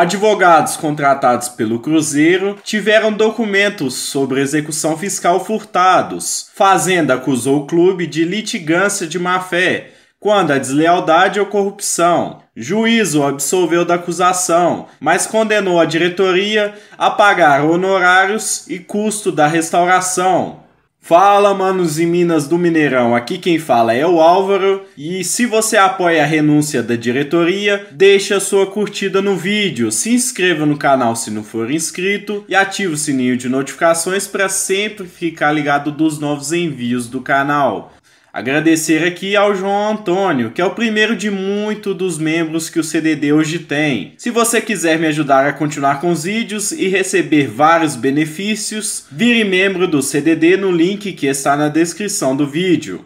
Advogados contratados pelo Cruzeiro tiveram documentos sobre execução fiscal furtados. Fazenda acusou o clube de litigância de má-fé quando a deslealdade ou corrupção. Juízo absolveu da acusação, mas condenou a diretoria a pagar honorários e custo da restauração. Fala, manos e minas do Mineirão. Aqui quem fala é o Álvaro. E se você apoia a renúncia da diretoria, deixe a sua curtida no vídeo, se inscreva no canal se não for inscrito e ative o sininho de notificações para sempre ficar ligado dos novos envios do canal. Agradecer aqui ao João Antônio, que é o primeiro de muito dos membros que o CDD hoje tem. Se você quiser me ajudar a continuar com os vídeos e receber vários benefícios, vire membro do CDD no link que está na descrição do vídeo.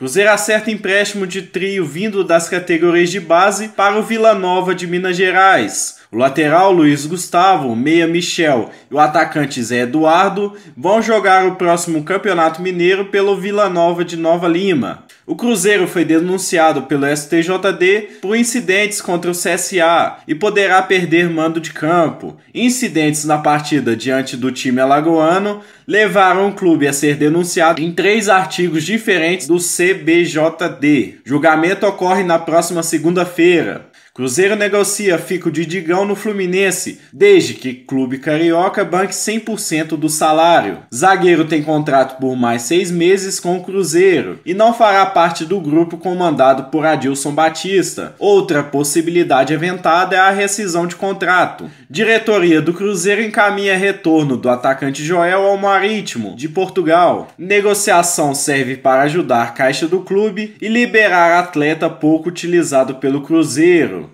Cruzeiro acerta empréstimo de trio vindo das categorias de base para o Vila Nova de Minas Gerais. O lateral Luiz Gustavo, meia Michel e o atacante Zé Eduardo vão jogar o próximo Campeonato Mineiro pelo Vila Nova de Nova Lima. O Cruzeiro foi denunciado pelo STJD por incidentes contra o CSA e poderá perder mando de campo. Incidentes na partida diante do time alagoano levaram o clube a ser denunciado em três artigos diferentes do CBJD. Julgamento ocorre na próxima segunda-feira. Cruzeiro negocia Fico de Digão no Fluminense, desde que clube carioca banque 100% do salário. Zagueiro tem contrato por mais seis meses com o Cruzeiro e não fará parte do grupo comandado por Adilson Batista. Outra possibilidade aventada é a rescisão de contrato. Diretoria do Cruzeiro encaminha retorno do atacante Joel ao Marítimo, de Portugal. Negociação serve para ajudar a caixa do clube e liberar atleta pouco utilizado pelo Cruzeiro.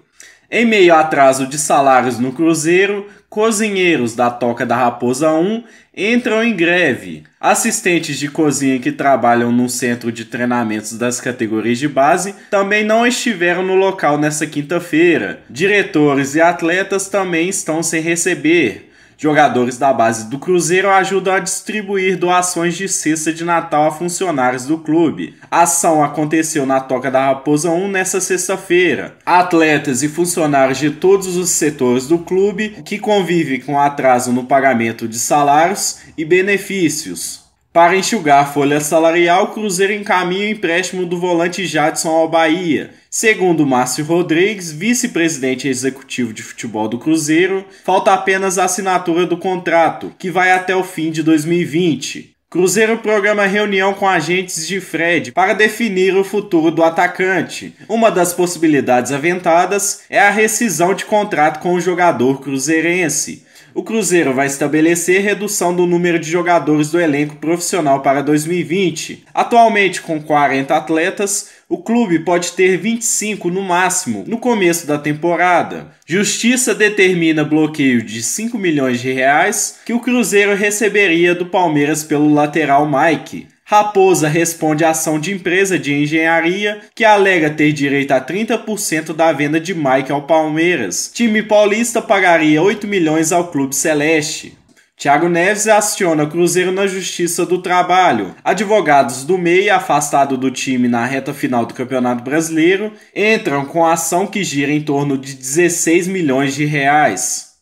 Em meio a atraso de salários no Cruzeiro, cozinheiros da Toca da Raposa 1 entram em greve. Assistentes de cozinha que trabalham no centro de treinamentos das categorias de base também não estiveram no local nessa quinta-feira. Diretores e atletas também estão sem receber. Jogadores da base do Cruzeiro ajudam a distribuir doações de cesta de Natal a funcionários do clube. A ação aconteceu na Toca da Raposa 1 nesta sexta-feira. Atletas e funcionários de todos os setores do clube que convivem com atraso no pagamento de salários e benefícios para enxugar a folha salarial, o Cruzeiro encaminha o empréstimo do volante Jadson ao Bahia. Segundo Márcio Rodrigues, vice-presidente executivo de futebol do Cruzeiro, falta apenas a assinatura do contrato, que vai até o fim de 2020. Cruzeiro programa reunião com agentes de Fred para definir o futuro do atacante. Uma das possibilidades aventadas é a rescisão de contrato com o jogador cruzeirense o Cruzeiro vai estabelecer redução do número de jogadores do elenco profissional para 2020. Atualmente, com 40 atletas, o clube pode ter 25 no máximo no começo da temporada. Justiça determina bloqueio de 5 milhões de reais que o Cruzeiro receberia do Palmeiras pelo lateral Mike. Raposa responde à ação de empresa de engenharia que alega ter direito a 30% da venda de Mike ao Palmeiras. Time paulista pagaria 8 milhões ao clube celeste. Tiago Neves aciona Cruzeiro na Justiça do Trabalho. Advogados do MEI, afastado do time na reta final do Campeonato Brasileiro, entram com a ação que gira em torno de 16 milhões de reais.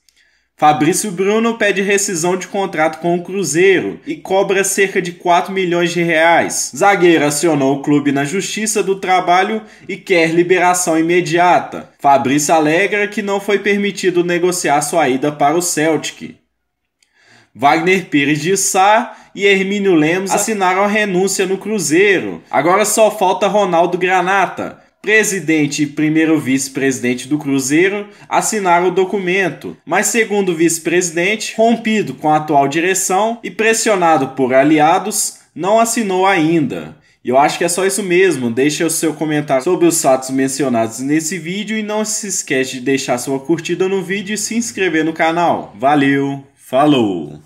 Fabrício Bruno pede rescisão de contrato com o Cruzeiro e cobra cerca de 4 milhões de reais. Zagueiro acionou o clube na Justiça do Trabalho e quer liberação imediata. Fabrício alegra que não foi permitido negociar sua ida para o Celtic. Wagner Pires de Sá e Hermínio Lemos assinaram a renúncia no Cruzeiro. Agora só falta Ronaldo Granata, presidente e primeiro vice-presidente do Cruzeiro assinaram o documento, mas segundo vice-presidente, rompido com a atual direção e pressionado por aliados, não assinou ainda. E eu acho que é só isso mesmo. Deixa o seu comentário sobre os fatos mencionados nesse vídeo e não se esquece de deixar sua curtida no vídeo e se inscrever no canal. Valeu, falou!